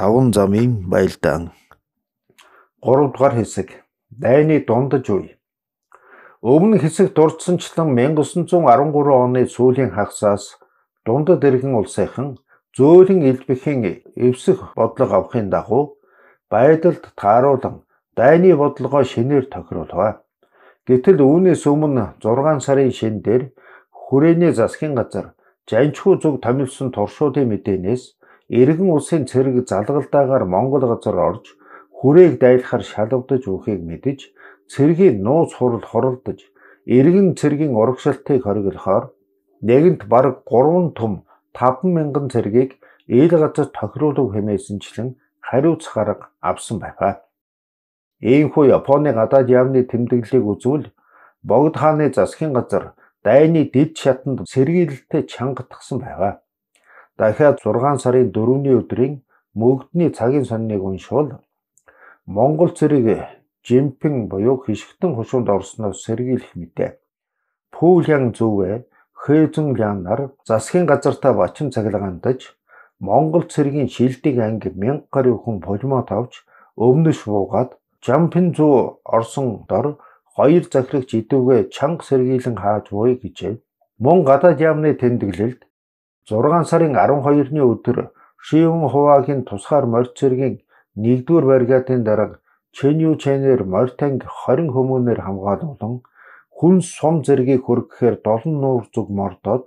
таван замын байлдаан. 3 дугаар хэсэг. Дайны дундаж үе. Өмнө хэсэг дурдсанчлан 1913 оны сүүлийн хагасаас дундад иргэн улсынхан зөөлөн элбэхийн эвсэх бодлого авахын дагуу байдалд тааруулан дайны бодлогоо шинээр тохируулав. Гэтэл үүнээс өмнө 6 сарын шин дээр хүрээний засгийн газар жанчхүү зүг томилсон туршуудын мэдээнээс Иргэн улсын цэрэг залгалтаагаар Монгол газар орж хүрээг дайлахаар шалгавдаж үхийг мэдэж цэргийн нууц хурал хоролдож иргэн цэргийн урагшилтыг хориглохоор нэгэнт бараг 3 том 50000 цэргийг ил газар тохируулав хэмээсэнчлэн хариуц гарга авсан байфаа. Иймхүү Японы гадаад яамны тэмдэглэлийг үзвэл Богд хааны засгийн газар дайны дэд шатанд сэргийлэлтэд чангатгсан байгаа. Дахиад 6 сарын 4-ний өдрийн мөгдний цагийн сонныг уншвал Монгол цэрэг жимпин буюу хишгтэн хушуунд орсноос сэргийлэх мэдээ. Пүүлян зүвэ Хээзэн лянар засгийн газартаа бачин цаглагаандаж Монгол цэргийн шилдэг анги 1000 гаруй хүн полимо тавж өмнө шуугаад жампин зүү орсон дор хоёр захирагч идэвгээ чанга сэргийлэн хааж буй гэжээ. Мөн гадаад яамны тэмдэглэлд 6 сарын 12-ны өдөр Шивэн Хувагийн тусгаар морь цэргийн 1-р бригадын дарга Чэнью Чэнээр морь танк 20 хүмүүнээр хамгаалуулан хүн сум зэргийг хөргөхээр 7 нуур зүг мордоод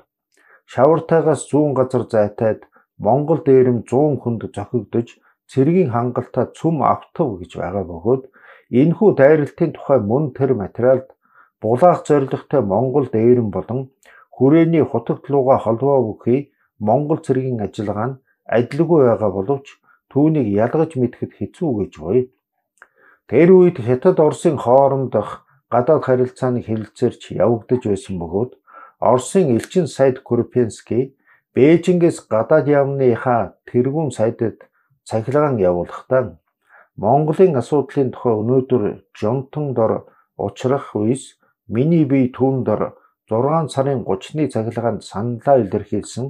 шавартайгаас зүүн газар зайтайд Монгол дээрм 100 хүнд зохигдож цэргийн хангалтаа цөм автав гэж байгаа бөгөөд энэхүү дайралтын тухай мөн тэр материалд булаах зорилготой Монгол дээрм болон хүрээний хутагт луга холбоо бүхий Монгол цэргийн ажиллагаа нь адилгүй байгаа боловч түүнийг ялгаж мэдхэд хэцүү гэж гоё. Тэр үед Хятад Оросын хоорондох гадаад харилцааны хэлэлцээрч явагдаж байсан бөгөөд Оросын элчин сайд Курпенский Бээжингээс гадаад явныхаа тэргүүн сайдад цахилгаан явуулахдаа Монголын асуудлын тухай өнөөдөр Жонтон дор учрах үес миний бие түүн дор 6 сарын 30-ны цахилгаанд саналаа илэрхийлсэн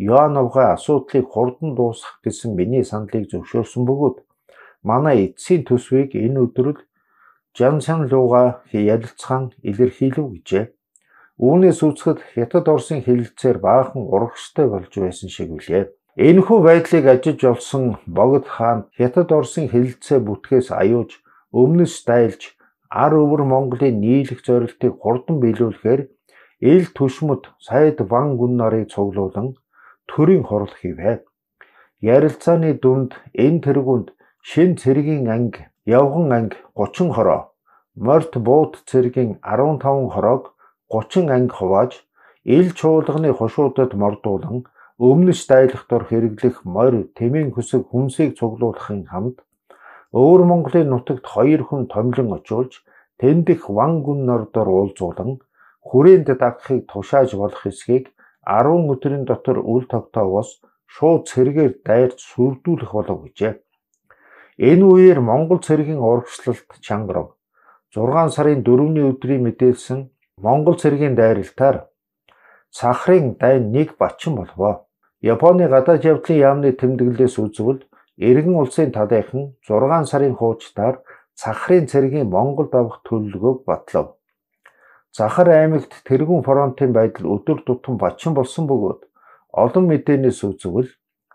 Йоановгай асуудлыг хурдан дуусгах гэсэн миний саналыг зөвшөөрсөн бөгөөд манай эцсийн төсвийг энэ өдрөл Жансан лууга ярилцсан илэрхийлв гэжээ. Үүнээс үүсгэд Хятад Оросын хилэлцээр баахан урагштай болж байсан шиг үлээ. Энэхүү байдлыг ажиж олсон Богд хаан Хятад Оросын хилэлцээ бүтгэс аюуж өмнөс дайлж ар өвөр Монголын нийлэх зорилтыг хурдан биелүүлэхээр ил төшмөд сайд ван гүн нарыг цуглуулан төрийн хурал хийвэ. Ярилцааны дүнд энэ тэргуунд шин цэргийн анги, явган анги 30 хороо, морт бууд цэргийн 15 хороог 30 анги хувааж, ил чуулганы хушуудад мордуулан өмнөж дайлахдор хэрэглэх морь, тэмийн хөсөг хүнсийг цуглуулахын хамт Өвөр Монголын нутагт хоёр хүн томлон очиулж тэндх ван гүн нордор уулзуулан хүрээнд дагахыг тушааж болох эсэхийг 10 өдрийн дотор үл тогтоогоос шууд цэргээр дайрч сүрдүүлэх болов гэжээ. Энэ үеэр Монгол цэргийн урагшлалт чангарв. 6 сарын 4-ний өдрийн мэдээлсэн Монгол цэргийн дайралтаар сахарын дайн нэг бачин болвоо. Японы гадаад явдлын яамны тэмдэглэлээс үзвэл эргэн улсын талынхан 6 сарын хуучтаар сахарын цэргийн Монгол давах төлөвлөгөөг батлав. Захар аймагт тэргүүн фронтын байдал өдөр тутам бочин болсон бөгөөд олон мэдээнээс үзвэл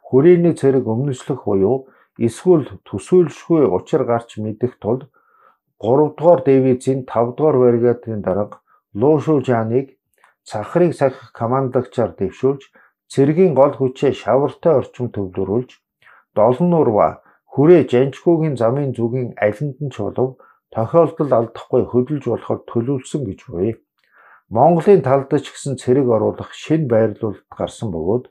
хүрээний цэрэг өмнөслөх буюу эсвэл төсөөлшгүй учир гарч мэдэх тулд 3 дугаар дивизийн 5 дугаар бригадын дарга Лушу Жаныг цахрыг сахих командлагчаар дэвшүүлж цэргийн гол хүчээ шавартай орчим төвлөрүүлж Долнуур ба Хүрээ Жанчгуугийн замын зүгийн алинд нь чулуу тохиолдол алдахгүй хөдөлж болохоор төлөвлөсөн гэж буй. Монголын талд ч гэсэн цэрэг оруулах шин байрлуулалт гарсан бөгөөд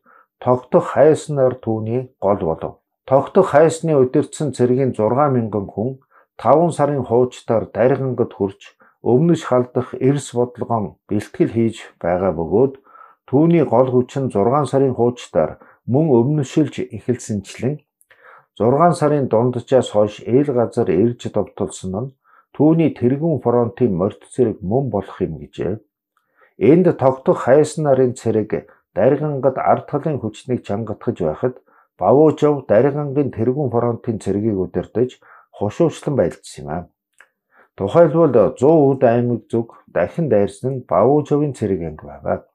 тогтох хайснаар түүний гол болов. Тогтох хайсны өдөртсөн цэргийн 60000 хүн 5 сарын хуучтаар даргангад хурж өмнөш халдах эрс бодлогон бэлтгэл хийж байгаа бөгөөд түүний гол хүч нь 6 сарын хуучтаар мөн өмнөшилж эхэлсэнчлэн 6 сарын дунджаас хойш ээл газар ирж довтолсон нь түүний тэргүүн фронтын морьт зэрэг мөн болох юм гэжээ. Энд тогтох хайсан нарын цэрэг даргангад ард талын хүчнийг чангатгаж байхад Бавуужов даргангийн тэргүүн фронтын цэргийг удирдаж хошуучлан байлдсан юм аа. Тухайлбал 100 үд аймаг зүг дахин дайрсан нь Бавуужовын цэрэг анги байгаа.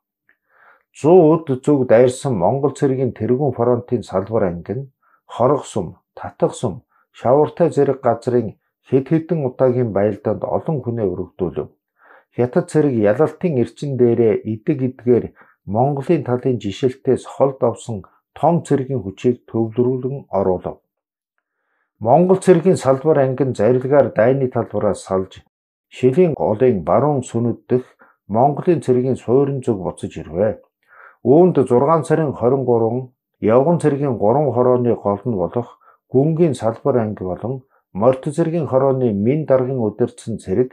100 үд зүг дайрсан Монгол цэргийн тэргүүн фронтын салбар анги нь Хоргосум, Татгсум, Шавартай зэрэг газрын хэд хэдэн удаагийн байлдаанд олон хүнээ өргөдүүлв. Хятад цэрэг ялалтын эрчин дээрээ идэг идгээр Монголын талын жишээлтээс холд авсан том цэргийн хүчийг төвлөрүүлэн оруулав. Монгол цэргийн салбар ангин зарилгаар дайны талбараас салж шилийн голын баруун сүнүүд дэх Монголын цэргийн суурин зүг буцаж ирвэ. Үүнд 6 сарын 23 явган цэргийн 3 хорооны гол нь болох гүнгийн салбар анги болон морьт зэргийн хорооны мин даргын өдөрцөн цэрэг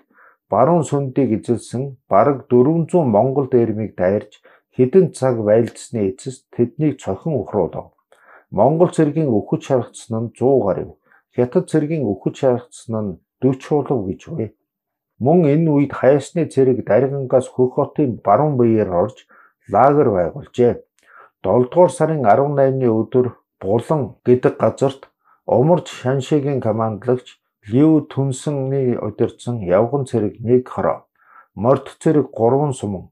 баруун сүндийг эзэлсэн бараг 400 монгол дээрмийг дайрж хідэн цаг байлдсны эцэс тэднийг цохин ухруулав. Монгол цэргийн өхөж шаргацсан нь 100 гаруй. Хятад цэргийн өхөж шаргацсан нь 40 чуулав гэж вэ. Мөн энэ үед хайсны цэрэг даргангаас хөх хотын баруун биеэр орж лагер байгуулжээ. 7 дугаар сарын 18-ны өдөр Булан гэдэг газарт Умарч Шаншигийн командлагч Лив Түнсэнний удирдсан явган цэрэг 1 хороо, морд цэрэг 3 суман,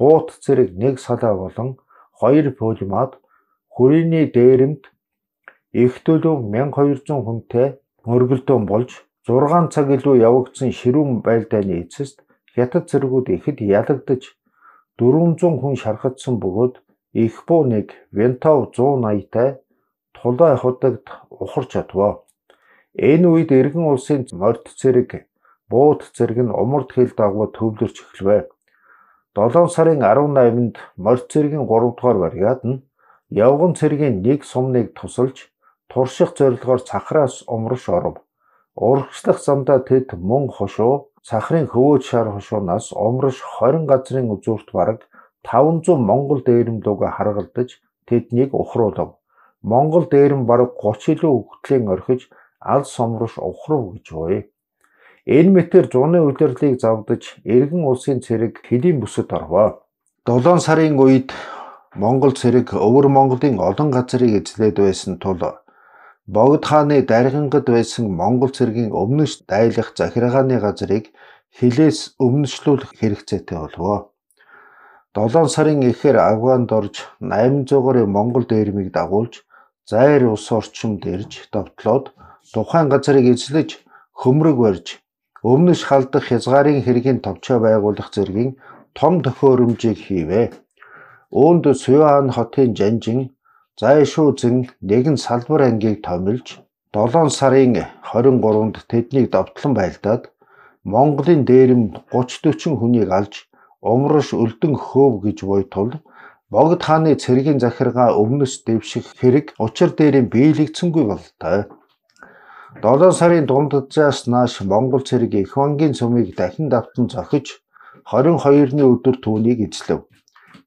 буут цэрэг 1 салаа болон 2 пулмад хүрээний дээрэмд их төлөв 1200 хүнтэй мөргөлдөөн болж 6 цаг илүү явагдсан ширүүн байлдааны эцэст хятад зэргүүд ихэд ялагдаж 400 хүн шархагдсан бөгөөд их буу нэг Вентов 180-тай хулаа худагд ухарч чадваа. Энэ үед эргэн улсын морд цэрэг бууд зэрэг нь умард хил дагуу төвлөрч эхэлвэ. 7 сарын 18-нд морд цэргийн 3 дугаар вариант нь явган цэргийн нэг сумныг тусалж турших зорилгоор цахраас умарш оров. Урагшлах замдаа тэд мөн хошуу сахарын хөвөөж шар хошуунаас умарш 20 газрын үзүүрт бараг 500 монгол дээрэмлүүг харгалдаж тэднийг ухруулав. Монгол дээр нь бараг 30 илүү хөгтлийн орхиж алс сомрош ухрав гэж буй. Энэ мэтэр зууны үйлдвэрлэлийг завдаж эргэн улсын цэрэг хэдийн бүсэд орвоо. 7 сарын үед Монгол цэрэг өвөр Монголын олон газрыг эзлээд байсан тул Богд хааны дархингад байсан Монгол цэргийн өмнөш дайлах захиргааны газрыг хилээс өмнөшлүүлэх хэрэгцээтэй болвоо. 7 сарын эхээр Афганд орж 800-аар Монгол дээрмийг дагуулж зайр ус орчинд ирж довтлоод тухайн газрыг эзлэж хөмрөг барьж өмнөш халдах хязгаарын хэргийн товчоо байгуулах зэргийн том төхөөрөмжийг хийвэ. Үүнд Сюан хотын жанжин Зайшуузэн нэгэн салбар ангийг томилж 7 сарын 23-нд тэднийг довтлон байлдаад Монголын дээрэм 30-40 хүнийг алж Умраш Үлдэн Хөөв гэж буй тул Богд хааны цэргийн захиргаа өвнөс дэвших хэрэг учир дээрийн биелэгцэнгүй болтой. 7 сарын дундазаас нааш Монгол цэрэг их бангийн сүмийг дахин давтан зохиж 22-ны өдөр түүнийг эзлэв.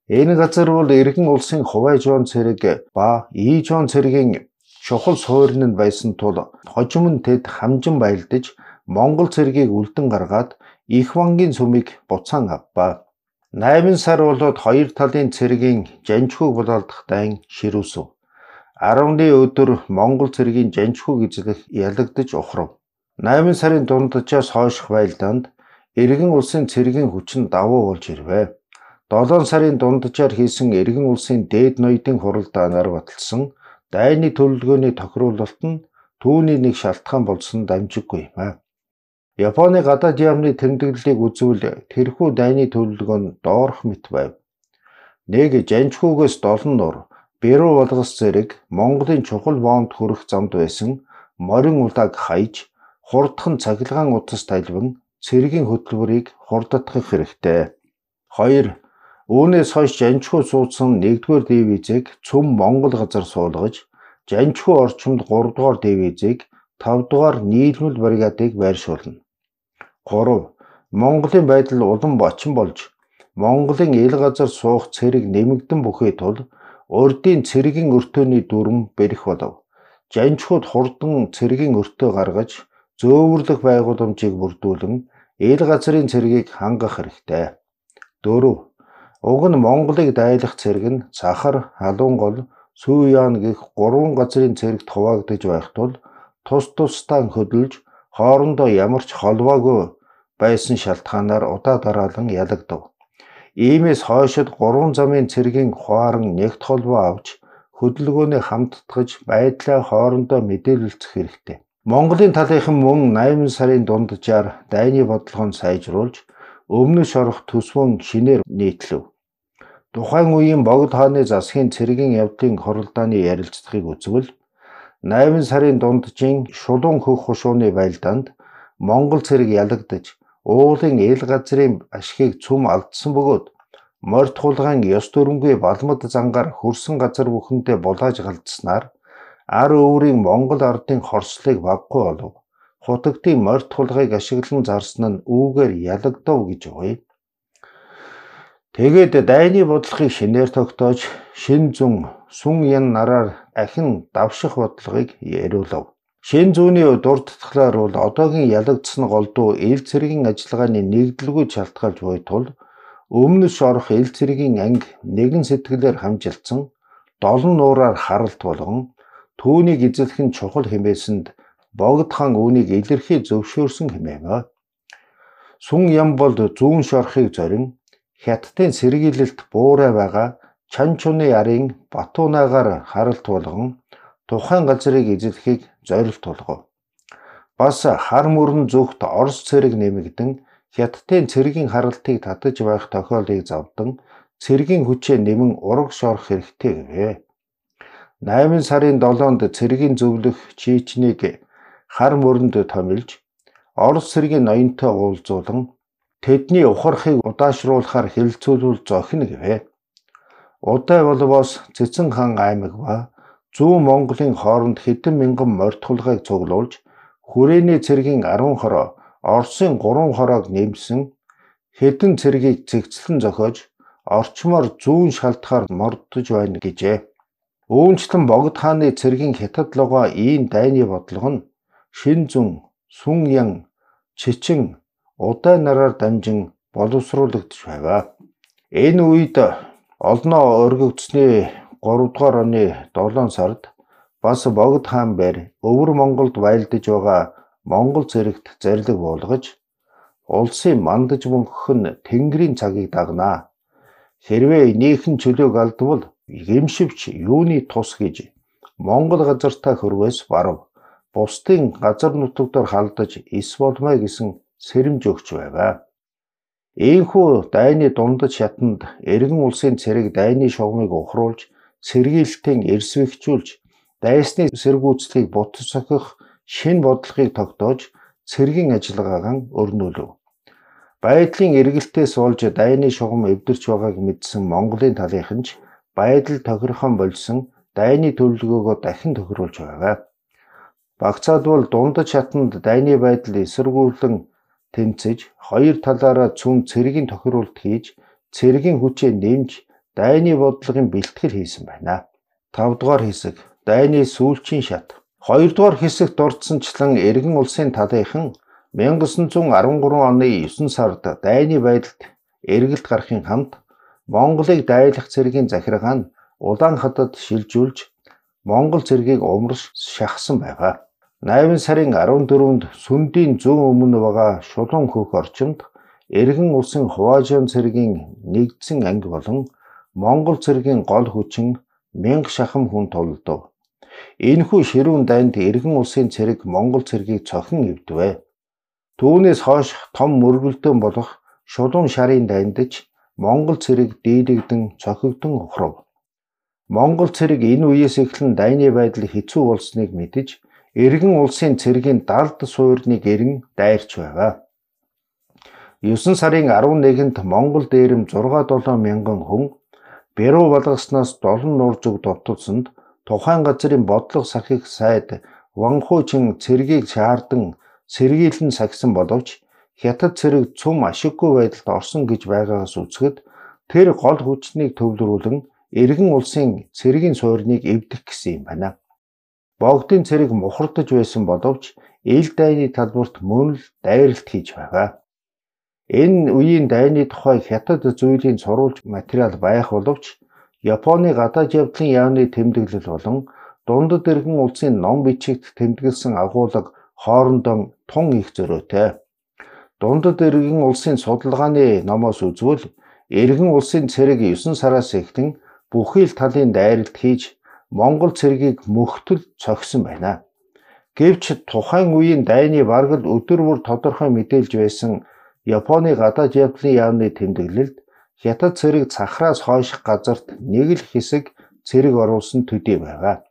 Энэ газар бол эргэн улсын Хувайжон цэрэг ба Ийжон цэргийн чухал суурин нь байсан тул хожим нь тэд хамжин байлдаж Монгол цэргийг үлдэн гаргаад их бангийн сүмийг буцаан авбаа. 8 сар болоод хоёр талын цэргийн жанчхүү бололдох дайн ширүүсв. 10-ны өдөр Монгол цэргийн жанчхүү гизлэх ялагдж ухрав. 8 сарын дунджаас хойших байлдаанд эргэн улсын цэргийн хүчин давуу болж ирвэ. 7 сарын дунджаар хийсэн эргэн улсын дээд ноёдын хуралдаанаар баталсан дайны төлөвлөгөөний тохируулалт нь түүний нэг шалтгаан болсон дамжиггүй юм аа. Японы гадаад яамны тэмдэглэлийг үзвэл тэрхүү дайны төлөлгөө нь доорх мэт байв. Нэг жанчхүүгээс долон нур, Беру болгос зэрэг Монголын чухал воонд хүрэх замд байсан морин улааг хаяж хурдхан цаглагаан утас талвин цэргийн хөтөлбөрийг хурдтах хэрэгтэй. 2. Үүнээс хойш жанчхүү суудсан 1-р дивизийг цөм Монгол газар суулгаж, жанчхүү орчимд 3-р дивизийг 5-р нийлмэл бригадыг байршуулна. 3. Монголын байдал улам бочин болж Монголын ил газар суух цэрэг нэмэгдэн бүхэй тул урдийн цэргийн өртөөний дүрм бэрх болов. Жанчхууд хурдан цэргийн өртөө гаргаж зөөвөрлөх байгууламжийг бүрдүүлэн ил газрын цэргийг хангах хэрэгтэй. 4. Уг нь Монголыг дайлах цэрэг нь Сахар, Халуунгол, Сүүян гих гурван газрын цэрэгт хуваагдж байх тул тус тусдаа хөдөлж хоорондоо ямар ч холбоогүй байсан шалтгаанаар удаа дараалан ялагдав. Иймээс хойшид гурван замын цэргийн хуаран нэгт холбоо авч хөдөлгөөний хамтдагж байдлаа хоорондоо мэдээлэлцэх хэрэгтэй. Монголын талынхан мөн 8 сарын дунджаар дайны бодлогоо сайжруулж өмнөш орох төсвөн шинээр нийтлэв. Тухайн үеийн Богд хааны засгийн цэргийн явдлын хоролдооны ярилцлагыг үзвэл 8 сарын дунджийн шулуун хөх хушууны байлдаанд Монгол цэрэг ялагдаж уулын ил газрын ашгийг цөм алдсан бөгөөд морд хулгайн ёс төрөнгүй балмад зангаар хөрсөн газар бүхэндээ булааж галдсанаар ар өврийн Монгол ардын хорслыг баггүй болов. Хутагтын морд хулгайг ашиглан зарсан нь үүгээр ялагдав гэж гоё. Тэгээд дайны бодлогыг шинээр тогтоож шин зүүн сүн ян нараар ахин давших бодлогыг яриулав. Шин зүүнний дурдтаглаар бол одоогийн ялагдсан голдуу ил цэргийн ажиллагааны нэгдлгүй шалтгаалж буй тул өмнөш орох ил цэргийн анги нэгэн сэтгэлээр хамжилтсан долон нуураар харалт болгон түүнийг эзэлэх нь чухал хэмээсэнд богд хан үүнийг илэрхий зөвшөөрсөн хэмээмэ. Сүн ям бол зүүн шорхыг зорин хятадын сэргийлэлт буурай байгаа чанчууны арын батуунагаар харалт болгон тухайн газрыг эзэглэхийг зорилт тулгав. Бас хар мөрөн зүгт Орос цэрэг нэмэгдэн хятадын цэргийн харалтыг татаж байх тохиолыг завдан цэргийн хүчээ нэмэн урагш орох хэрэгтэй гэвэ. 8 сарын 7-нд цэргийн зөвлөх Чечнийг хар мөрөнд томилж Орос цэргийн ноёнтой уулзуулан тэдний ухархыг удаашруулахаар хэлэлцүүлвэл зохино гэвэ. Удаа болвоос Цэцэн хаан аймаг ба Зүүн Монголын хооронд хэдэн мянган морьтхолгыг цуглуулж хүрээний цэргийн 10 хороо, Оросын 3 хороог нэмсэн хэдэн цэргийг цэгцлэн зохиож орчмоор зүүн шалтгаар мордож байна гэжээ. Үүнчлэн Богд хааны цэргийн хятад логоо ийм дайны бодлого нь Шинзүн, Сүнъян, Чичин, Удай нараар дамжин боловсруулагдж байваа. Энэ үед олноо өргөгдсөний 3 дугаар оны 7 сард бас Богд хаан байр Өвөр Монголд байлдаж байгаа Монгол зэрэгт зэрлэг буулгаж улсын мандаж мөнх нь тэнгэрийн цагийг дагнаа. Хэрвээ нээхэн чөлөөг алдвал гимшивч юуны тус гэж Монгол газартаа хөрвөөс барав. Бусдын газар нутгаар халдаж эс болмой гэсэн сэрэмж өгч байваа. Ийхүү дайны дундад шатанд эргэн улсын цэрэг дайны шугамыг ухруулж сэргийлтийн эрсвэгчүүлж дайсны сэргүүцлийг бутс сохих шин бодлогыг тогтоож цэргийн ажиллагаагаа өрнүүлв. Байдлын эргэлтээс болж дайны шугам өвдөрч байгааг мэдсэн Монголын талынханч байдал тохирхон болсон дайны төлөвлөгөөгөө дахин тохируулж байгаа. Багцаад бол дундаж хатанд дайны байдал эсэргүүлэн тэмцэж хоёр талаараа цөм цэргийн тохируулт хийж цэргийн хүчээ нэмж дайны бодлогын бэлтгэл хийсэн байна. 5 дугаар хэсэг дайны сүүлчийн шат. 2 дугаар хэсэгт дурдсанчлан эргэн улсын талынхан 1913 оны 9 сард дайны байдалд эргэлт гарахын хамт Монголыг дайлах цэргийн захиргаа нь Улаан хатад шилжүүлж Монгол цэргийг умарш шахсан байгаа. 8 сарын 14-нд сүндийн зүүн өмнө байгаа шулуун хөх орчинд эргэн улсын хуваажон цэргийн нэгдсэн анги болон Монгол цэргийн гол хүчин 1000 шахам хүн тулдав. Энэхүү ширүүн дайнд эргэн улсын цэрэг Монгол цэргийг цохин эвдвэ. Түүнээс хойш том мөргөлдөөн болох шулуун шарын дайндж Монгол цэрэг дийдэгдэн цохигдсон ухрав. Монгол цэрэг энэ үеэс эхлэн дайны байдал хэцүү болсныг мэдж эргэн улсын цэргийн далд суурныг эрен дайрч байга. 9 сарын 11-нд Монгол дээрэм 6-7 мянган хүн Бэрүү болгосноос долон нуур зүг дутуулсанд тухайн газрын бодлого сахих сайд Ванхуучин цэргийг шаардсан сэргийлэн сагсан боловч хятад цэрэг цөм ашиггүй байдалд орсон гэж байгаагаас үзэхэд тэр гол хүчнийг төвлөрүүлэн эргэн улсын цэргийн суурныг эвдэх гэсэн юм байна. Богдын цэрэг мухардж байсан боловч ил дайны талбарт мөн л дайралт хийж байгаа. Энэ үеийн дайны тухай хятад зүйлийн сурвалж материал байх боловч Японы гадааж явдлын яамны тэмдэглэл болон дундад иргэн улсын ном бичигт тэмдэглэсэн агуулга хоорондоо тун их зөрөөтэй. Дундад иргэн улсын судалгааны номоос үзвэл иргэн улсын цэрэг 9 сараас эхлэн бүхий л талын дайралт хийж Монгол цэргийг мөхтөл цогсон байна. Гэвч тухайн үеийн дайны бараг л өдөр бүр тодорхой мэдээлж байсан Японы гадаад Япны яамны тэмдэглэлд хятад цэрэг цахраас хойших газарт нэг л хэсэг цэрэг оруулсан төдий байгаа.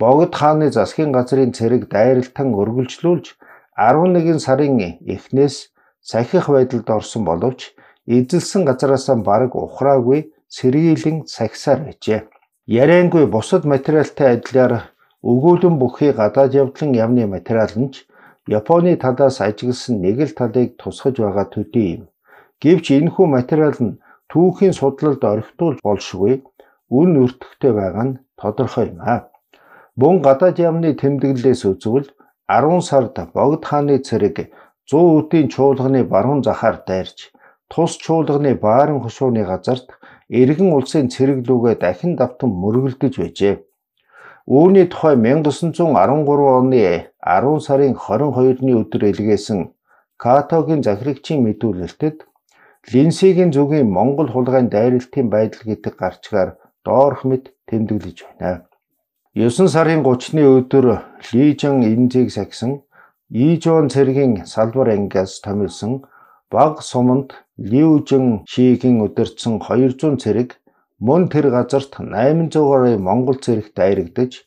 Богд хааны засгийн газрын цэрэг дайралтан өргөлжлүүлж 11 сарын эхнээс сахих байдалд орсон боловч эзэлсэн газараасаа бараг ухраагүй сэргийлэн сахисаар байжээ. Яриангүй бусад материалтай адилаар өгүүлэн бүхий гадаад явдлын явны материал нь ч Японы талаас ажигласан нэг л талыг тусгаж байгаа төдий юм. Гэвч энэхүү материал нь түүхийн судлалд орхитуулж болшгүй үн өртөгтэй байгаа нь тодорхой юм аа. Бөн гадаад яамны тэмдэглэлээс үзвэл 10 сард Богд хааны цэрэг 100 үдийн чуулганы баруун захаар дайрж тус чуулганы баарын хошууны газарт эргэн улсын цэрэг лүгээ дахин давтан мөргөлдөж байжээ. Үүний тухай 1913 оны 10 сарын 22-ны өдөр илгээсэн Катогийн захирагчийн мэдүүлэлтэд Линсигийн зүгийн Монгол хулгайн дайралтын байдал гэдэг гарчгаар доорх мэд тэмдэглэж байна. 9 сарын 30-ны өдөр Лижин Инзиг сагсан Ижон цэргийн салбар ангиас томилсон баг суманд Лиужин шигийн өдөрцөн 200 цэрэг мөн тэр газарт 800 гаруй монгол зэрэг дайрагдж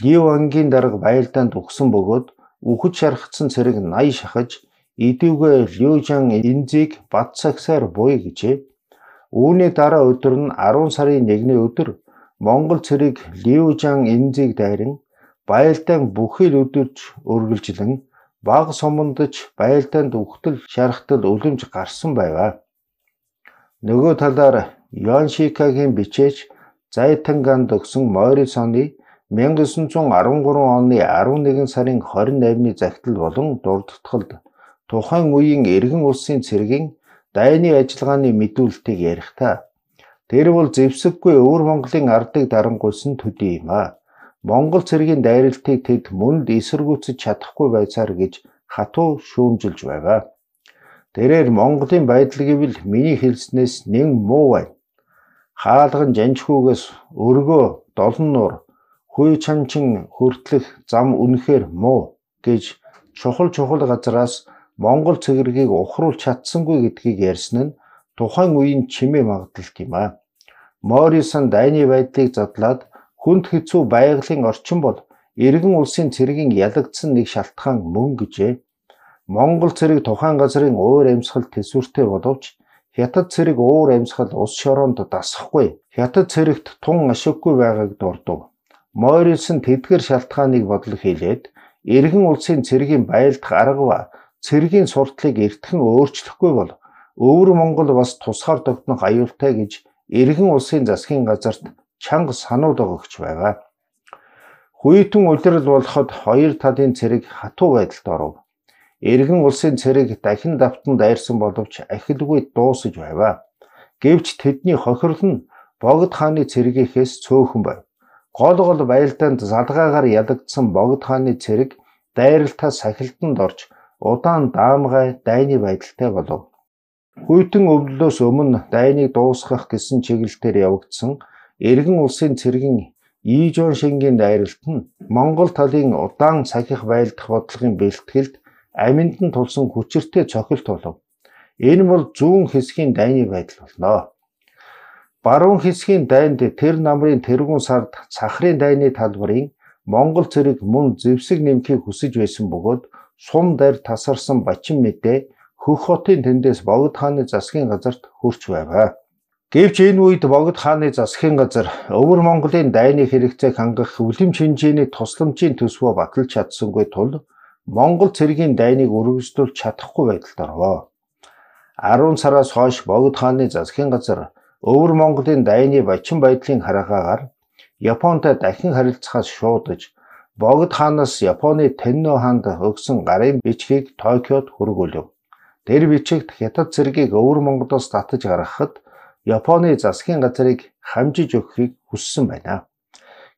Лев ангийн дарга байлдаанд ухсан бөгөөд үхэж шархсан цэрэг 80 шахаж идэвгүй Лёжан энзийг бат цагсаар буй гэжээ. Үүний дараа өдөр нь 10 сарын 1-ний өдөр Монгол цэрэг Лёжан энзийг дайран байлдаан бүхэл өдөрж өргөлжилэн баг сумандж байлдаанд үхтэл шархтал үлэмж гарсан байваа. Нөгөө талаар Юаншикагийн бичээч Зайтанганд өгсөн Мойри соны 1913 оны 11 сарын 28-ны захидал болон дурдталд тухайн үеийн иргэн улсын цэргийн дайны ажиллагааны мэдүүлэлтийг ярихдаа тэр бол зэвсэггүй өвөр Монголын ардыг дарангуйсан төдий юм а. Монгол цэргийн дайралтыг тэд мөнд эсэргүүцэж чадахгүй байцаар гэж хатуу шүүмжилж байгаа. Тэрээр Монголын байдал гэвэл миний хэлснээс нэн муу байна. Хаалган жанчхүүгээс өргөө, долон нуур, Хүй чанчин хүртлэх зам үнэхээр муу гэж чухал чухал газраас Монгол цэгэргийг ухруулж чадсангүй гэдгийг ярьсан нь тухайн үеийн чимээ магадлалт юм а. Морисон дайны байдлыг задлаад хүнд хэцүү байгалийн орчин бол иргэн улсын цэргийн ялагдсан нэг шалтгаан мөн гэжээ. Монгол цэрэг тухайн газрын өөр амьсгал төсвөртэй боловч хятад цэрэг өөр амьсгал ус шороонд дасахгүй. Хятад цэрэгт тун ашиггүй байгааг дурдав. Морис нь тэдгэр шалтгааныг бодлог хийлээд эргэн улсын цэргийн байлдах арга ба цэргийн суртлыг эртхэн өөрчлөхгүй бол өвөр Монгол бас тусгаар тогтнох аюултай гэж эргэн улсын засгийн газарт чанга санууд өгч байгаа. Хүйтэн улирал болоход хоёр талын цэрэг хатуу байдалд оров. Эргэн улсын цэрэг дахин давтанд дайрсан боловч ахилгүй дуусаж байваа. Гэвч тэдний хохирол нь Богд хааны цэргийнхээс цөөхөн байв Гол гол байлдаанд залгаагаар ядагдсан богд хааны цэрэг дайралтаа сахилтанд орж удаан даамгай дайны байдалтай болов. Хүйтэн өвлөлөөс өмнө дайныг дуусгах гэсэн чиглэлээр явагдсан эргэн улсын цэргийн Ийжон шингийн дайралт нь Монгол талын удаан сахих байлдах бодлогын бэлтгэлд аминд нь тулсан хүчиртэй цохилт болов. Энэ бол зүүн хэсгийн дайны байдал болно. Баруун хэсгийн дайнд тэр намрын тэргүүн сард сахарын дайны талбарын Монгол цэрэг мөн зэвсэг нэмхийг хүсэж байсан бөгөөд сум дээр тасарсан Бачин мэдээ Хөх хотын тэндээс Богд хааны засгийн газарт хөрч байваа. Гэвч энэ үед Богд хааны засгийн газар Өвөр Монголын дайны хэрэгцээг хангах өвлөм шинжээний тусламжийн төсвөө баталж чадсангүй тул Монгол цэргийн дайныг өргөжлүүлж чадахгүй байдалд орвоо. 10 сараас хойш Богд хааны засгийн газар Өвөр Монголын дайны Бачин баядлын хараагаар Японтай дахин харилцахаас шуудаж Богд хаанаас Японы Тэннөө хаанд өгсөн гарын бичгийг Токиод хүргүүлв. Тэр бичиг хятад цэргийг өвөр Монголоос татаж гаргахад Японы засгийн газрыг хамжиж өгөхийг хүссэн байна.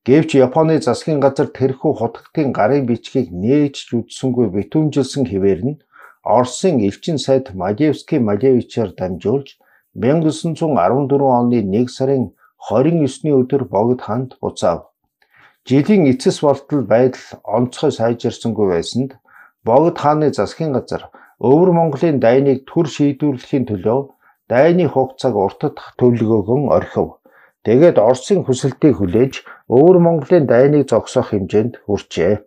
Гэвч Японы засгийн газар тэрхүү хотгтын гарын бичгийг нээж үдсэнгүй битүүмжилсэн хിവэр нь Оросын элчин сайд Мадевский Малевичээр дамжуулж 1914 оны 1 сарын 29-ны өдөр богд ханд буцаав. Жилийн эцэс болтол байдал онцгой сайжирсангүй байсанд богд хааны засгийн газар Өвөр Монголын дайныг төр шийдвэрлэхийн төлөө дайны хугацааг уртдах төлөвлөгөөгөн орхив. Тэгээд Оросын хүсэлтийг хүлээж Өвөр Монголын дайныг зогсоох хэмжээнд хүрчээ.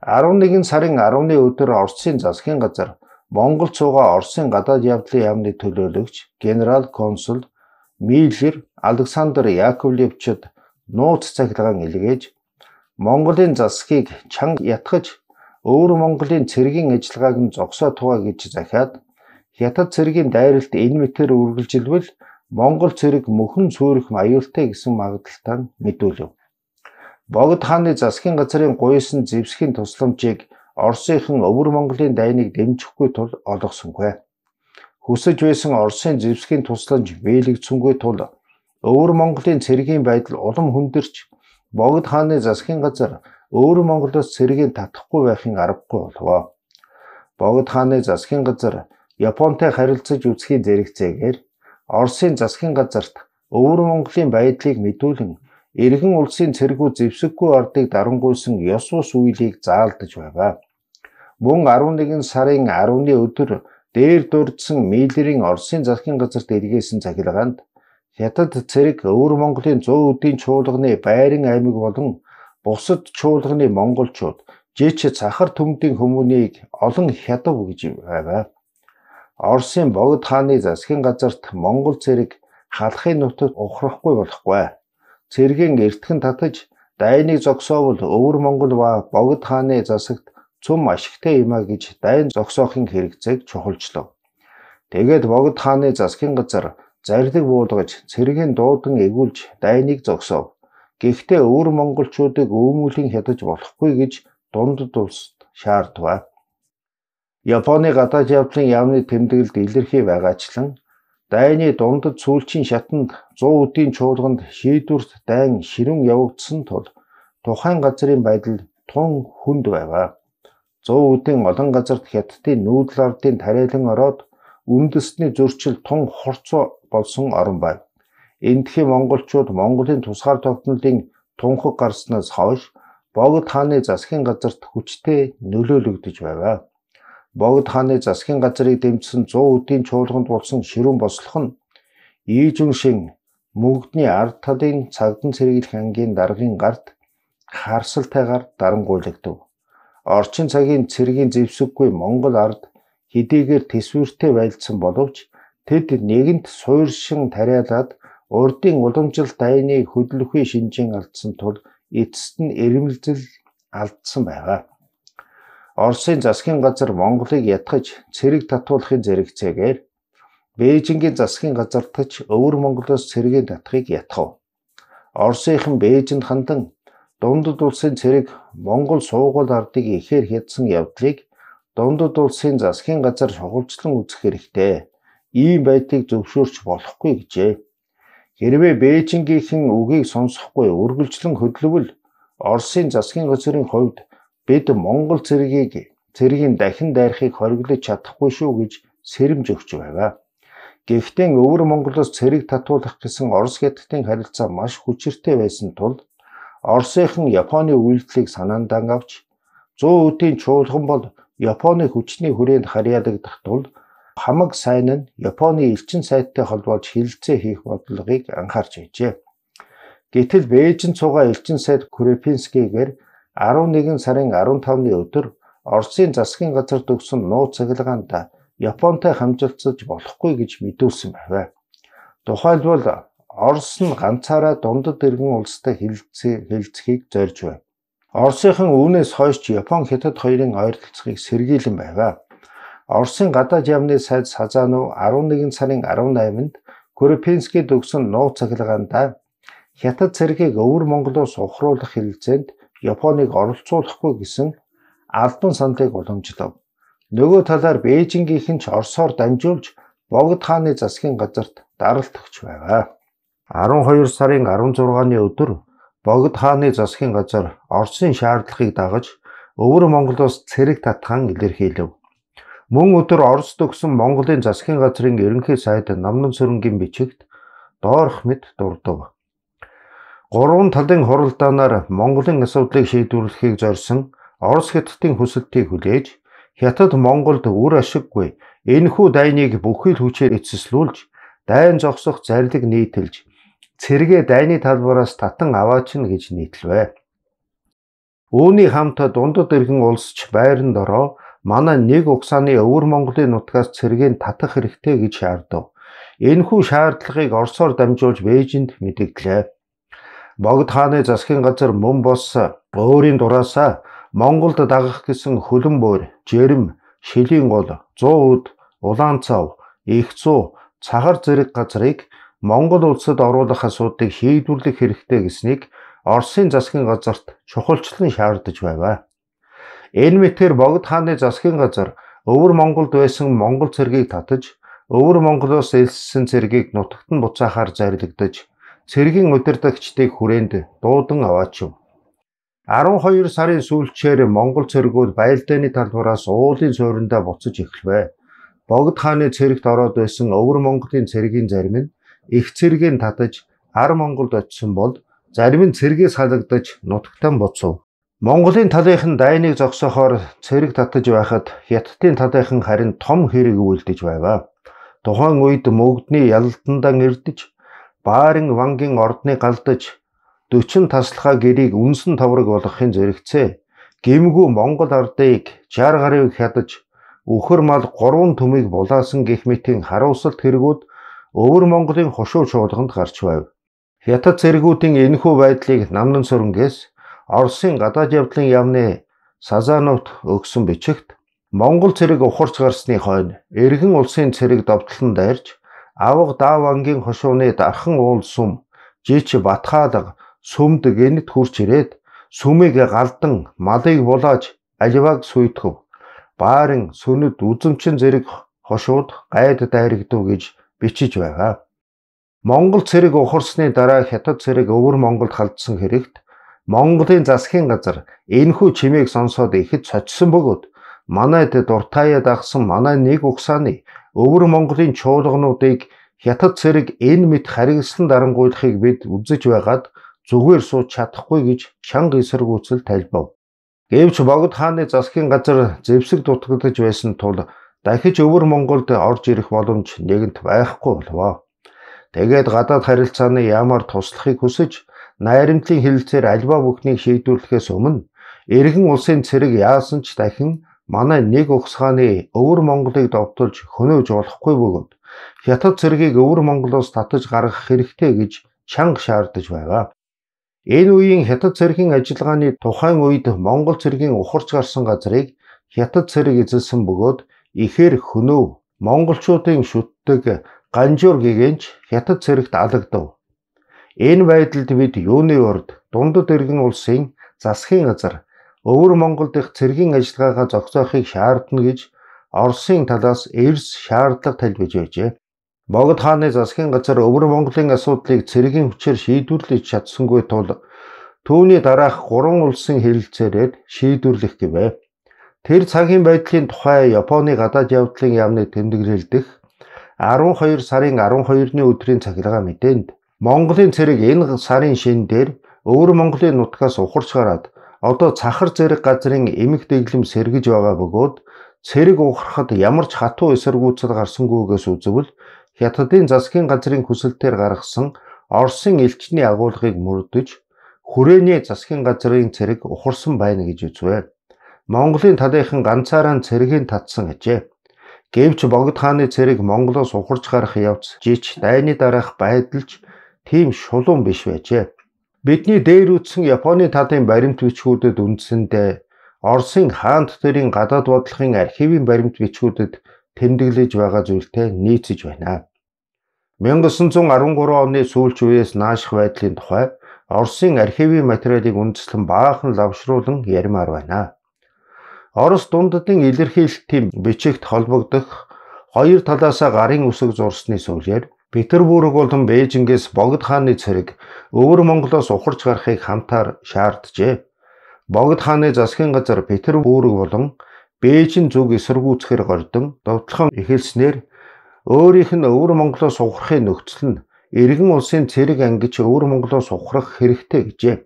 11 сарын 10-ны өдөр Оросын засгийн газар Монгол цугаа Оросын гадаад явдлын яамны төлөөлөгч генерал консул Миллер Александр Яковлевчд нууц цахилгаан илгээж Монголын засгийг чанга ятгах өөр Монголын цэргийн ажиллагааг нь зогсоо тугаа гэж захиад Хятад цэргийн дайралт энэ мэтэр үргэлжилвэл Монгол цэрэг мөхөн суурих аюултай гэсэн магадaltaа мэдүүлв. Богд хааны засгийн газрын гуйсан зэвсгийн тусламжийг Оросынхан өвөр Монголын дайныг дэмжихгүй тул олгосонгүй. Хүсэж байсан Оросын зэвсгийн тусламж вээлэгцсэнгүй тул өвөр Монголын цэргийн байдал улам хүндэрч Богд хааны засгийн газар өвөр Монголоос цэргийн татахгүй байхын аргагүй болов. Богд хааны засгийн газар Японтай харилцаж үзэхийн зэрэгцээгээр Оросын засгийн газарт өвөр Монголын байдлыг мэдүүлэн иргэн улсын цэргүүд зэвсэггүй ордыг дарангуйсан ёс ус үйлийг заалдаж байгаа мөн 11 сарын 10-ны өдөр дээр дурдсан Миллерийн Оросын засгийн газарт эргээсэн цахилгаанд Хятад цэрэг өвөр Монголын 100 үдийн чуулганы Байран аймаг болон бусад чуулганы монголчууд жич цахар төмдийн хүмүүнийг олон хядав гэж байгаа. Оросын богд хааны засгийн газарт монгол цэрэг халахын нутагт ухрахгүй болохгүй. Цэргийн эртхэн татаж дайныг зогсоовол өвөр Монгол ба богд хааны засагт цөм ашигтай юм а гэж дайн зогсоохын хэрэгцээг чухалчлав. Тэгээд богд хааны засгийн газар зардаг буулгаж цэргийн дуудан эгүүлж дайныг зогсоов. Гэхдээ өвөр монголчуудыг өөмөлийн хядаж болохгүй гэж дундад улс шаардваа. Японы гадаад явдлын яамны тэмдэглэлд илэрхий байгаачлан дайны дундад сүүлчийн шатанд 100 үдийн чуулганд шийдвэрт дайн ширүүн явагдсан тул тухайн газрын байдал тун хүнд байваа. 100 үдийн олон газарт хятадын нүүдэл ардын тарэлэн ороод үндэсний зөрчил тун хурц болсон орн байв. Эндхийн монголчууд Монголын тусгаар тогтнолын тунхаг гарснаас хойш Богд хааны засгийн газарт хүчтэй нөлөөлөгдөж байваа. Богд хааны засгийн газрыг дэмжсэн 100 үдийн чуулганд болсон ширүүн бослох нь Ийжүн шин мөгдний ард талын цагдан цэргийлэх ангийн даргын гарт харсалтайгаар дарангуйлагдав орчин цагийн цэргийн зэвсэггүй Монгол ард хэдийгээр төсвөртэй байлцсан боловч тэд нэгэнт суурьшин тариалаад урдын уламжлалт дайны хөдөлгөхүй шинжийн алдсан тул эцэст нь эрмэлзэл алдсан байгаа. Оросын засгийн газар Монголыг ятгаж цэрэг татуулахын зэрэгцээгээр Бээжингийн засгийн газартач Өвөр Монголоос цэргийн татхыг ятгав. Оросынхан Бээжинд хандан дундад улсын цэрэг Монгол суугуул ардыг ихээр хязсан явдлыг дундад улсын засгийн газар шугуулчлан үзэх хэрэгтэй. Ийм байдлыг зөвшөөрч болохгүй гэжээ. Хэрвээ Бээжингийнхэн үгийг сонсохгүй үргэлжлэн хөдлөвөл Оросын засгийн газрын хувьд бид Монгол цэргийг цэргийн дахин дайрахыг хориглож чадахгүй шүү гэж сэрэмж өгч байгаа. Гэхдээ өвөр Монголоос цэрэг татуулах гэсэн Орос гэдэгтийн харилцаа маш хүчиртэй байсан тул Оросынхан Японы үйлдэлийг санаандаа авч 100 үдийн чуулган бол Японы хүчний хүрээнд харьяалагдах тул хамаг сайн нь Японы элчин сайдтай холбоож хилэлцээ хийх бодлогыг анхаарч байжээ. Гэтэл Бээжин цугаа элчин сайд Крепинскийгээр 11 сарын 15-ны өдөр Оросын засгийн газар төгсөн нууц цахилгаанд Японтай хамжилцаж болохгүй гэж мэдүүлсэн байв. Тухайлбал Орос нь ганцаараа дундад иргэн улстай хэлэлцэхийг зорж байна. Оросын үүнээс хойш Япон хятад хоёрын ойролцоогыг сэргийлэн байваа. Оросын гадаад явны сайд Сазанов 11 сарын 18-нд Көрөпинскид өгсөн нууц цахилгаанда хятад цэргийг өвөр Монголоос ухруулах хэлэлцээнд Японыг оролцуулахгүй гэсэн албан саналыг уламжлав. Нөгөө талаар Бээжингийнхэн ч Оросоор дамжуулж Богд хааны засгийн газарт даралтгч байваа. 12 сарын 16-ны өдөр Богд хааны засгийн газар Оросын шаардлагыг дагаж Өвөр Монголоос цэрэг татхан илэрхийлв. Мөн өдөр Орос төгсөн Монголын засгийн газрын ерөнхий сайд Намнан сөрөнгийн бичигт доорх мэд дурдав. Гурван талын хуралдаанаар Монголын асуудлыг шийдвэрлэхийг зорьсон Орос хятадын хүсэлтийг хүлээж, хятад Монголд үр ашиггүй энэхүү дайныг бүхэл хүчээр эцэслүүлж, дайн зогсох зарлиг нийтэлж, цэрэгэ дайны талбараас татан аваач нь гэж нийтлвэ. Үүний хамт дундад иргэн улсч байранд ороо манай нэг угсааны өвөр Монголын нутгаас цэрэгийн татах хэрэгтэй гэж шаардав. Энэхүү шаардлагыг Оросоор дамжуулж Бээжинд мэдээлээ. Богд хааны засгийн газар мөн бос өөрийн дураасаа Монголд дагах гэсэн хөлөн буур, жирэм, шилийн гол, 100 үд, улаан цав, их зүү, цагар зэрэг газрыг Монгол улсад оруулах асуудыг шийдвэрлэх хэрэгтэй гэснийг Оросын засгийн газарт чухалчлан шаардаж байваа. Энэ мэтэр Богд хааны засгийн газар өвөр Монголд байсан монгол цэргийг татаж, өвөр Монголоос элссэн цэргийг нутагт нь буцаахаар зарилгдаж, цэргийн удирдагчдыг хүрээнд дуудан аваачив. 12 сарын сүүлчээр монгол цэргүүд байлдааны талбараас уулын суурьндаа буцаж эхлэв. Богд хааны цэрэгт ороод байсан өвөр Монголын цэргийн зарим нь их цэргийн татаж ар Монголд очисон бол зарим нь цэргээс халагдаж нутагтан буцав. Монголын талынхан дайныг зогсоохоор цэрэг татаж байхад хятадын талынхан харин том хэрэг үйлдэж байваа. Тухайн үед мөгдний ялдандан эрдэж Баарын Вангийн ордны галдаж 40 таслахаа гэрийг үнсэн тавраг болгохын зэрэгцээ гимгүү Монгол ардыг 60 гаруй хядаж өхөр мал 3 төмийг булаасан гих мэтийн харуулсалт хэрэгүүд өвөр Монголын хошуу чуулганд гарч байв. Хятад цэргүүдийн энэхүү байдлыг намнан сөрөнгөөс Оросын гадаад явдлын яамны Сазановт өгсөн бичигт Монгол цэрэг ухарч гарсны хойно эргэн улсын цэрэг довтлон дайрж авга даавангийн хошууны дархан уул сүм жич батхаалга сүмд гэнэт хурч ирээд сүмийг галдан малыг булааж аливааг суйдхав. Баарын сүнэд үзэмчин зэрэг хошууд гайд дайрагдав гэж бичиж байгаа. Монгол цэрэг ухарсны дараа хятад цэрэг өвөр Монголд халдсан хэрэгт Монголын засгийн газар энэхүү чимээг сонсоод ихэд цочсон бөгөөд манайд дуртаяа дагсан манай нэг ухсааны өвөр Монголын чуулгануудыг хятад цэрэг энэ мэд харигсан дарангуйлахыг бид үзэж байгаад зүгээр сууж чадахгүй гэж чанга эсэргүүцэл тайлбав. Гэвч Богд хааны засгийн газар зэвсэг дутагдж байсан тул дахиж өвөр Монголд орж ирэх боломж нэгэнт байхгүй болов. Тэгээд гадаад харилцааны ямар туслахыг хүсэж найрамдлын хэлэлцээр альва бүхнийг шийдвэрлэхээс өмнө эргэн улсын цэрэг яасан ч дахин манай нэг ухсгааны өвөр Монголыг довтолж хөнөөж болохгүй бөгөөд хятад цэргийг өвөр Монголоос татаж гаргах хэрэгтэй гэж чанга шаардаж байгаа. Энэ үеийн хятад цэргийн ажиллагааны тухайн үед Монгол цэргийн ухарч гарсан газрыг хятад цэрэг эзэлсэн бөгөөд ихэр хөнөв монголчуудын шүтдэг ганжуур гэгэнч хятад цэрэгт алагдав. Энэ байдалд бид юуны урд дундад иргэн улсын засгийн газар өвөр Монгол дэх цэргийн ажиллагаагаа зохицоохыг шаардна гэж Оросын талаас эрс шаардлага талбиж байжээ. Богд хааны засгийн газар өвөр Монголын асуудлыг цэргийн хүчээр шийдвэрлэж чадсангүй тул түүний дараах гурван улсын хэлэлцээрээр шийдвэрлэх гэвэ. Тэр цагийн байдлын тухай Японы гадаад явдлын яамны тэмдэглэлдэх 12 сарын 12-ны өдрийн цагиргаа мэдээнд Монголын цэрэг энэ сарын шин дээр өвөр Монголын нутгаас ухарч гараад одоо цахар зэрэг газрын эмэг дэглэм сэргэж байгаа бөгөөд цэрэг ухархад ямар ч хатуу эсэргүүцэл гарсангүйгээс үзвэл хятадын засгийн газрын хүсэлтээр гаргасан Оросын элчний агуулгыг мөрдөж хүрээний засгийн газрын цэрэг ухарсан байна гэж үзвэ. Монголын талынхан ганцаараа цэргийн татсан гэжээ. Гэвч Богд хааны цэрэг Монголоос ухарч гарах явц жич дайны дараах байдалж тийм шулуун биш байжээ. Бидний дээр үтсэн Японы талын баримт бичгүүдэд үндсэндээ Оросын хаант төрийн гадаад бодлогын архивын баримт бичгүүдэд тэмдэглэж байгаа зүйлтэй нийцэж байна. 1913 оны сүүлч үеэс нааших байдлын тухай Оросын архивын материалыг үндэслэн баахан лавшруулан ярмаар байна. Орос дунддын илэрхийлэлт тим бичигт холбогдох хоёр талаасаа гарын үсэг зурсны сүүлээр Петербург болон Бээжингээс Богд хааны цэрэг Өвөр Монголоос ухарч гарахыг хамтаар шаарджээ. Богд хааны засгийн газар Петербург болон Бээжин зүг эсэргүүцэхэр гордон довтлохон эхэлснээр өөрийнх нь Өвөр Монголоос ухрахын нөхцөл нь иргэн улсын цэрэг ангич Өвөр Монголоос ухрах хэрэгтэй гэжээ.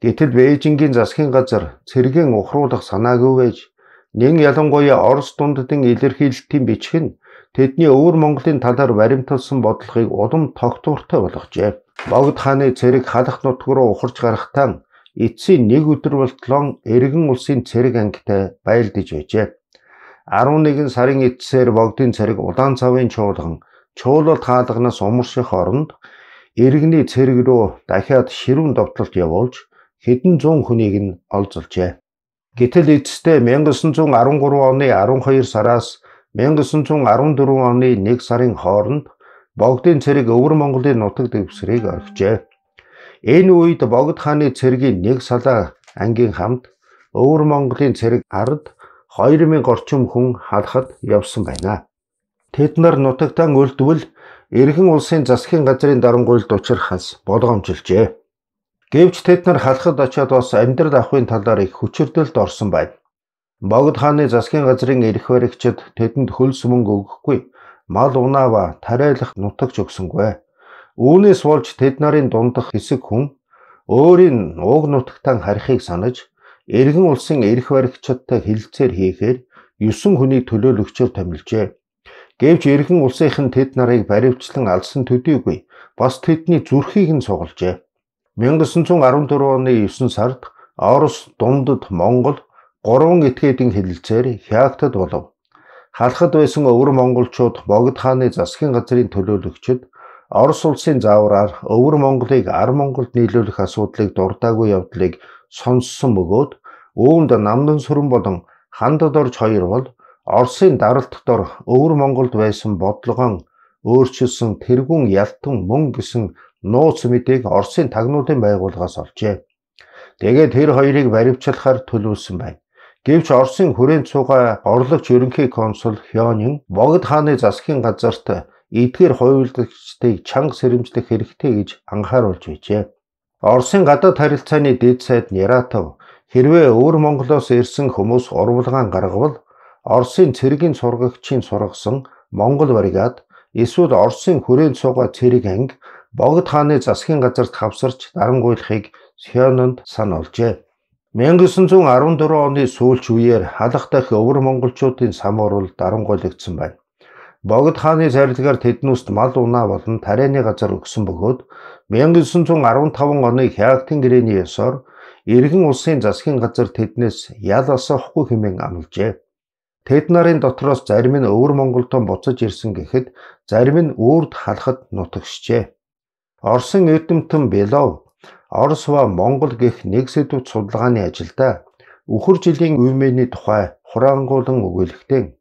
Гэтэл Бээжингийн засгийн газар цэргийн ухруулах санаагүй байж нэн ялангуяа Орос дунддын илэрхийлэлтийн бичиг нь тэдний өвөр Монголын талаар баримталсан бодлогыг улам тогтвортой болгожээ. Богд хааны цэрэг халах нутг руу ухарч гарахтаа эцсийн нэг өдөр болтлон эргэн улсын цэрэг ангитай байлдаж байжээ. 11 сарын эцсээр богдын цэрэг улаан цавын чуулган чуулалт хаалганаас умарших оронд иргэний цэрэг рүү дахиад ширүүн довтлолт явуулж хэдэн зуун хүнийг нь олзолжээ. Гэтэл эцэстээ 1913 оны 12 сараас 1914 оны 1 сарын хооронд Богдын цэрэг Өвөр Монголын нутаг дэвсрийг орхижээ. Энэ үед Богд хааны цэргийн нэг салаа ангийн хамт Өвөр Монголын цэрэг ард 2000 орчим хүн халахад явсан байна. Тэд нар нутагтаа үлдвэл эрхэн улсын засгийн газрын дарангуйлд учрахаас болгоомжилжээ. Гэвч тэд нар халахад очиод бас амьдрал авахын талаар их хүчирдэлд орсон байна. Богд хааны засгийн газрын эрх баригчид тэдэнд хөлс мөнгө өгөхгүй мал унаава тариалах нутагч өгсөнгүй. Үүнээс болж тэд нарын дундах хэсэг хүн өөрийн ууг нутагтаа харихыг санаж эргэн улсын эрх баригчдтай хилцээр хийхээр 9 хүний төлөөлөгчөөр томилжээ. Гэвч эргэн улсынх нь тэд нарыг баривчлан алсан төдийгүй бас тэдний зүрхийг нь сугалжээ. 1914 оны 9 сард Орос дундад Монгол гурван этгээдийн хэлэлцээр хяагтад болов. Халахад байсан өвөр монголчууд Богд хааны засгийн газрын төлөөлөгчд Орос улсын заавраар өвөр Монголыг ар Монголд нийлүүлэх асуудлыг дурдаагүй явдлыг сонссон бөгөөд өөнд намдан сүрэн болон хандд орж хоёр бол Оросын даралт дотор өвөр Монголд байсан бодлогоон өөрчилсөн тэргүүн ялтан мөн гэсэн нууц мэдээг Оросын тагнуудын байгууллагаас олжээ. Тэгээд тэр хоёрыг баримтчлахаар төлөвлөсөн байна. Гэвч Оросын хүрээн цугаа орлогч ерөнхий консул Хёнин Богд хааны засгийн газарт эдгээр хувилдагчдыг чанга сэрэмжлэх хэрэгтэй гэж анхааруулж байжээ. Оросын гадаад харилцааны дэд сайд Нератов хэрвээ өвөр Монголоос ирсэн хүмүүс урвалгаан гаргавал Оросын цэргийн сургагчийн сургасан Монгол бригад эсвэл Оросын хүрээн цугаа цэрэг анги богд хааны засгийн газарт хавсарч дарангуйлахыг Сёнонд сан олжээ. 1914 оны сүүлч үеэр халах дахь өвөр монголчуудын самуурл дарангуйлагдсан байна. Богд хааны зарилгаар тэднүүст мал унаа болон тарианы газар өгсөн бөгөөд 1915 оны Хягтын гэрээний ёсоор иргэн улсын засгийн газар тэднээс ял асахгүй хэмээн амлажээ. Тэд нарын дотроос зарим нь өвөр Монголтон буцаж ирсэн гэхэд зарим нь өөрд халахад нутагшжээ. Оросын Эрдэмтэн Белов Орос ба Монгол гэх нэг сэдвүүд судалгааны ажилда үхэр жилийн үеийн тухай хурангуулan өгүүлэхдээ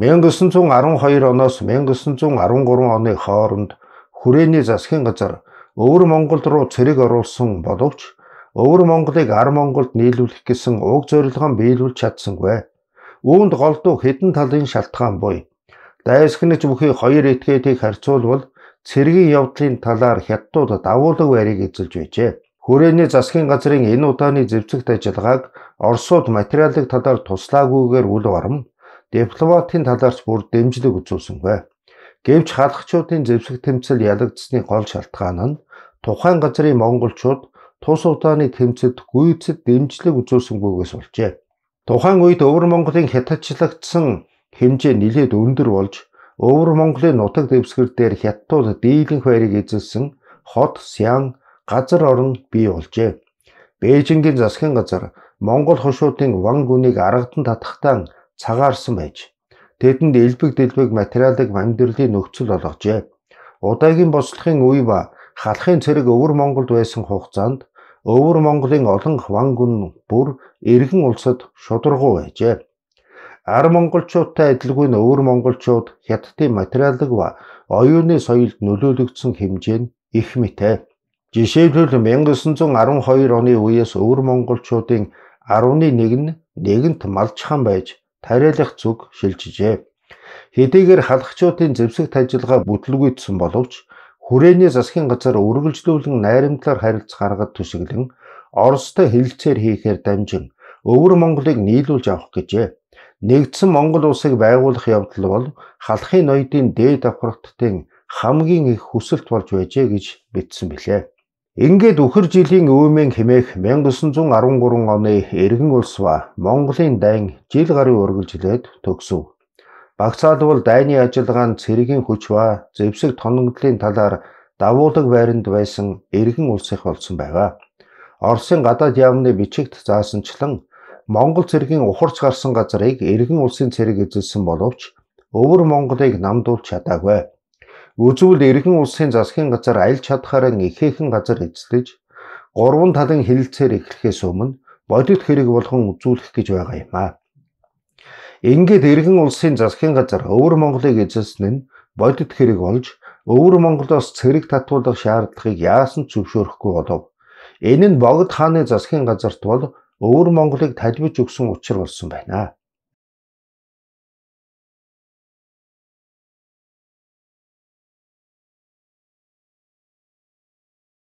1912 оноос 1913 оны хооронд хүрээний засгийн газар өвөр Монгол руу цэрэг оруулсан боловч өвөр Монголыг ар Монголд нийлүүлэх гэсэн уг зорилгоо биелүүлж чадсангүй. Үүнд голдуу хідэн талын шалтгаан буй дайсагнаж бүхий хоёр этгээдийг харьцуулбал цэргийн явдлын талаар хятадууд давуулаг байрыг эзэлж байжээ. Хүрээний засгийн газрын энэ удааны зэвсэгт ажиллагааг Оросууд материалын талаар туслаагүйгээр үл барам дипломатын талаарч бүр дэмжлэг үзүүлсэнгүй. Гэвч хаалгачуудын зэвсэг тэмцэл ялагдсны гол шалтгаан нь тухайн газрын монголчууд тус удааны тэмцэлд гүйцэд дэмжлэг үзүүлсэнгүйгээс болжээ. Тухайн үед Өвөр Монголын хятадчлагдсан хэмжээ нэлээд өндөр болж Өвөр Монголын нутаг дэвсгэр дээр хятадууд дийлэнх байрыг эзэлсэн хот, сян, газар орон бий болжээ. Бээжингийн засгийн газар Монгол хошуудын ван гүнийг аргадан татахтаа цагаарсан байж тэдэнд элбэг дэлбэг материалыг мандирлийн нөхцөл олгожээ. Удаагийн бослохын үе ба халахын цэрэг өвөр Монголд байсан хугацаанд өвөр Монголын олонх ван гүн бүр эргэн улсад шударгуу байжээ. Ар монголчуудтай адилгүй нь өөр монголчууд хятадын материалог ба оюуны соёлд нөлөөлөгдсөн хэмжээ нь их мэтэй. Жишээлбэл 1912 оны үеэс өвөр монголчуудын 11 нь нэгэнт малчхан байж тариалах зүг шилжжээ. Хэдийгээр халахчуудын зэвсэгт ажиллагаа бүтлгүйтсэн боловч хүрээний засгийн газар үргэлжлүүлэн найрамдлаар харилцах аргад түшиглэн Оростой хэлэлцээр хийхээр дамжин өвөр Монголыг нийлүүлж авах гэжээ. Нэгдсэн Монгол улсыг байгуулах явдал бол халахын ноёдын дээд давхрагтдын хамгийн их хүсэлт болж байжээ гэж бичсэн билээ. Ингээд үхэр жилийн өвмийн хэмээх 1913 оны эргэн улс ба Монголын дайн жил гарын үргэлжилээд төгсөв. Багцаалбал дайны ажиллагаан цэргийн хүч ба зэвсэг тоногдлын талаар давуулаг байранд байсан эргэн улсынх болсон байгаа. Оросын гадаад яамны бичигт заасанчлан Монгол цэргийн ухарч гарсан газрыг эргэн улсын цэрэг эзэлсэн боловч өвөр Монголыг намдуул чадаагүй. Үзвэл эргэн улсын засгийн газар аль чадхаараа ихээхэн газар эзлэж гурван талын хилэлцээр эхлэхээс өмнө бодит хэрэг болгон үзүүлэх гэж байгаа юм аа. Ингээд эргэн улсын засгийн газар өвөр Монголыг эзэлсэн нь бодит хэрэг болж өвөр Монголоос цэрэг татуулах шаардлагыг яасан ч зөвшөөрөхгүй болов. Энэ нь богд хааны засгийн газарт бол өвөр Монголыг талбиж өгсөн учир болсон байна.